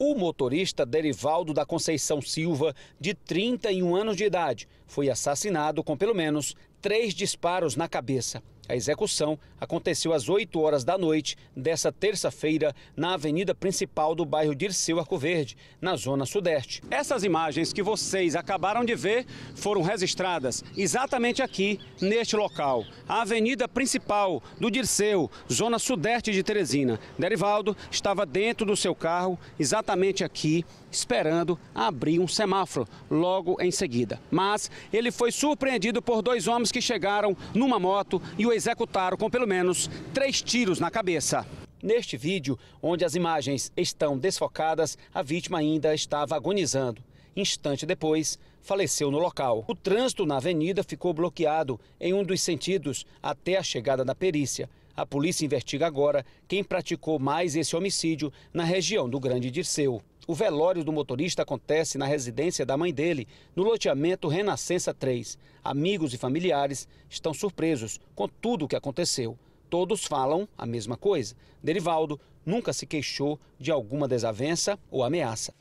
O motorista Derivaldo da Conceição Silva, de 31 anos de idade, foi assassinado com pelo menos três disparos na cabeça. A execução aconteceu às 8 horas da noite dessa terça-feira na avenida principal do bairro Dirceu Arco Verde, na zona sudeste. Essas imagens que vocês acabaram de ver foram registradas exatamente aqui, neste local. A avenida principal do Dirceu, zona sudeste de Teresina. Derivaldo estava dentro do seu carro, exatamente aqui, esperando abrir um semáforo logo em seguida. Mas ele foi surpreendido por dois homens homens que chegaram numa moto e o executaram com pelo menos três tiros na cabeça. Neste vídeo, onde as imagens estão desfocadas, a vítima ainda estava agonizando. Instante depois, faleceu no local. O trânsito na avenida ficou bloqueado em um dos sentidos até a chegada da perícia. A polícia investiga agora quem praticou mais esse homicídio na região do Grande Dirceu. O velório do motorista acontece na residência da mãe dele, no loteamento Renascença 3. Amigos e familiares estão surpresos com tudo o que aconteceu. Todos falam a mesma coisa. Derivaldo nunca se queixou de alguma desavença ou ameaça.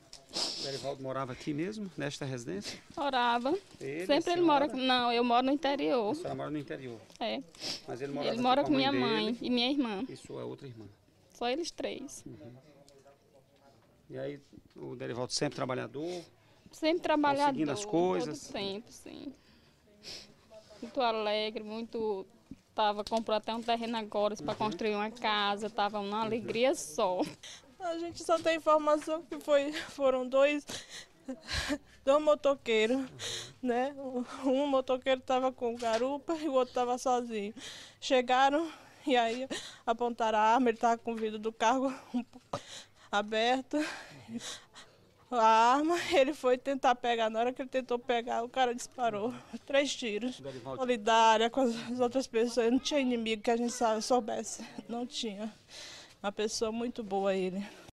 Derivaldo morava aqui mesmo, nesta residência? Morava. Ele, Sempre ele mora. Não, eu moro no interior. A senhora mora no interior? É. Mas ele, ele mora com, minha mãe, e minha irmã. E sua outra irmã? Só eles três. Uhum. E aí o Derivaldo sempre trabalhador? Sempre trabalhador. Tá seguindo as coisas? Todo tempo, sim. Muito alegre, muito... Tava, comprou até um terreno agora uhum. para construir uma casa, tava uma alegria uhum. só. A gente só tem informação que foi, foram dois, dois motoqueiros, uhum. né? Um motoqueiro estava com garupa e o outro estava sozinho. Chegaram e aí apontaram a arma, ele estava com o vidro do carro aberta, a arma, ele foi tentar pegar. Na hora que ele tentou pegar, o cara disparou. Três tiros. Solidária com as outras pessoas. Não tinha inimigo que a gente soubesse. Não tinha. Uma pessoa muito boa ele.